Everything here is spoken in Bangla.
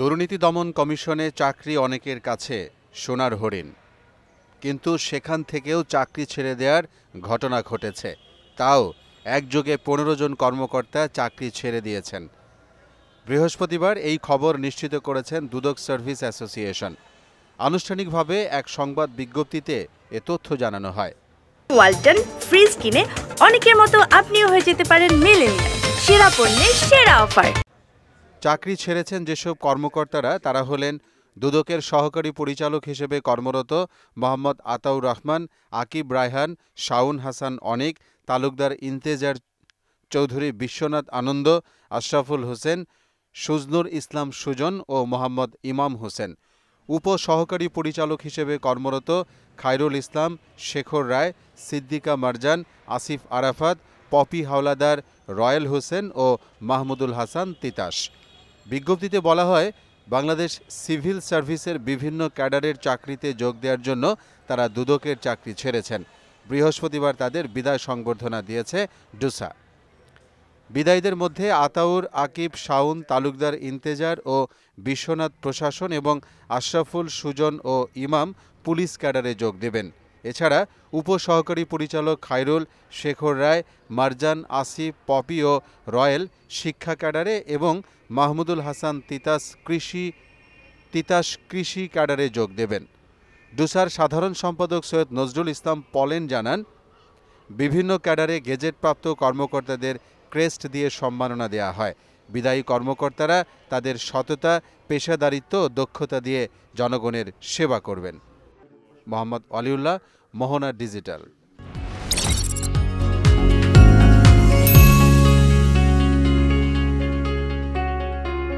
দুর্নীতি দমন কমিশনে চাকরি অনেকের কাছে সোনার হরিণ কিন্তু সেখান থেকেও চাকরি ছেড়ে দেওয়ার ঘটনা ঘটেছে তাও একযোগে পনেরো জন কর্মকর্তা চাকরি ছেড়ে দিয়েছেন বৃহস্পতিবার এই খবর নিশ্চিত করেছেন দুদক সার্ভিস অ্যাসোসিয়েশন আনুষ্ঠানিকভাবে এক সংবাদ বিজ্ঞপ্তিতে এ তথ্য জানানো হয় ওয়ালটন ফ্রিজ কিনে অনেকের মতো আপনিও হয়ে যেতে পারেন মেলেনিয়া সেরা পণ্যের সেরা অফার চাকরি ছেড়েছেন যেসব কর্মকর্তারা তারা হলেন দুদকের সহকারী পরিচালক হিসেবে কর্মরত মোহাম্মদ আতাউর রহমান আকিব রায়হান শাউন হাসান অনিক তালুকদার ইন্তেজার চৌধুরী বিশ্বনাথ আনন্দ আশরাফুল হোসেন সুজনুর ইসলাম সুজন ও মোহাম্মদ ইমাম হোসেন উপসহকারী পরিচালক হিসেবে কর্মরত খায়রুল ইসলাম শেখর রায় সিদ্দিকা মারজান আসিফ আরাফাত পপি হাওলাদার রয়েল হোসেন ও মাহমুদুল হাসান তিতাস বিজ্ঞপ্তিতে বলা হয় বাংলাদেশ সিভিল সার্ভিসের বিভিন্ন ক্যাডারের চাকরিতে যোগ দেওয়ার জন্য তারা দুদকের চাকরি ছেড়েছেন বৃহস্পতিবার তাদের বিদায় সংবর্ধনা দিয়েছে ডুসা বিদায়ীদের মধ্যে আতাউর আকিব শাউন তালুকদার ইন্তেজার ও বিশ্বনাথ প্রশাসন এবং আশরাফুল সুজন ও ইমাম পুলিশ ক্যাডারে যোগ দেবেন এছাড়া উপসহকারী পরিচালক খায়রুল শেখর রায় মারজান আসিফ পপি ও রয়েল শিক্ষা ক্যাডারে এবং মাহমুদুল হাসান তিতাস কৃষি তিতাস কৃষি ক্যাডারে যোগ দেবেন ডুসার সাধারণ সম্পাদক সৈয়দ নজরুল ইসলাম পলেন জানান বিভিন্ন ক্যাডারে গেজেটপ্রাপ্ত কর্মকর্তাদের ক্রেস্ট দিয়ে সম্মাননা দেয়া হয় বিদায়ী কর্মকর্তারা তাদের সততা পেশাদারিত্ব দক্ষতা দিয়ে জনগণের সেবা করবেন মোহাম্মদ অলিউল্লাহ মোহনা ডিজিটাল